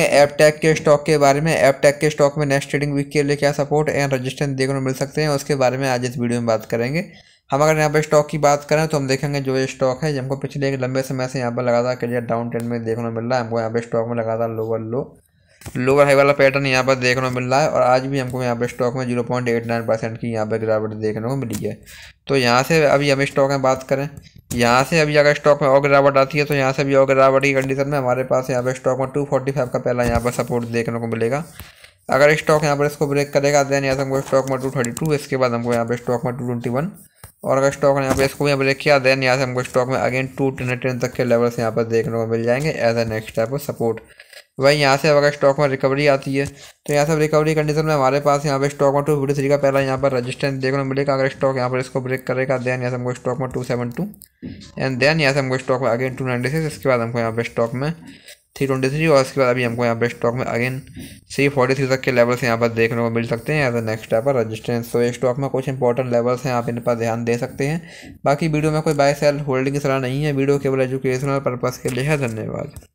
Aptech के stock के बारे में एपटेक के स्टॉक में नेक्स्ट ट्रेडिंग वीक के लिए क्या सपोर्ट एंड रजिस्ट्रेंस देखने को मिल सकते हैं उसके बारे में आज इस वीडियो में बात करेंगे हम अगर यहाँ पर स्टॉक की बात करें तो हम देखेंगे जो ये स्टॉक है हमको पिछले एक लंबे समय से यहाँ पर लगातार करियर डाउन ट्रेंड में देखने को मिल रहा है हमको यहाँ पर स्टॉक में लगातार लोअर लो लोअर हाई वाला पैटर्न यहाँ पर देखने को मिल रहा है और आज भी हमको यहाँ पर स्टॉक में zero point eight nine percent की यहाँ पर गिरावट देखने को मिली है तो यहाँ से अभी हम स्टॉक में बात करें यहाँ से अभी अगर स्टॉक में और गिरावट आती है तो यहाँ से भी और गिरावट की कंडीशन में हमारे पास यहाँ पर स्टॉक में टू फोर्टी फाइव का पहला यहाँ पर सपोर्ट देखने को मिलेगा अगर स्टॉक यहाँ पर इसको ब्रेक करेगा देन यहाँ से हमको स्टॉक में टू थर्टी टू इसके बाद हमको यहाँ पर स्टॉक में टू ट्वेंटी वन और अगर स्टॉक ने यहाँ पर इसको यहाँ ब्रेक किया देन यहाँ से हमको स्टॉक में अगेन टू टेन टेन तक के लेवल्स यहाँ पर देखने को मिल जाएंगे as a next type of support वहीं यहाँ से अगर स्टॉक में रिकवरी आती है तो यहाँ से रिकवरी कंडीशन में हमारे पास यहाँ पे स्टॉक में टू फिफ्टी थ्री का पहला यहाँ पर रजिस्टेंस देखने को मिलेगा अगर स्टॉक यहाँ पर इसको ब्रेक करेगा देन यहाँ से हमको स्टॉक में two seven two and then यहाँ से हमको स्टॉक में अगेन टू नाइन्टी सिक्स इसके बाद हमको यहाँ पर स्टॉक में थ्री ट्वेंटी थ्री और इसके बाद अभी हमको यहाँ पे स्टॉक में अगेन थ्री फोर्टी थ्री तक के लेवल्स यहाँ पर देखने को मिल सकते हैं एज अ नेक्स्ट यहाँ पर रजिस्टेंस तो स्टॉक में कुछ इंपॉर्टेंट लेवल्स हैं आप इन पर ध्यान दे सकते हैं बाकी वीडियो में कोई बाय सेल होल्डिंग की सलाह नहीं है वीडियो केवल एजुकेशनल पर्पज़ के लिए है धन्यवाद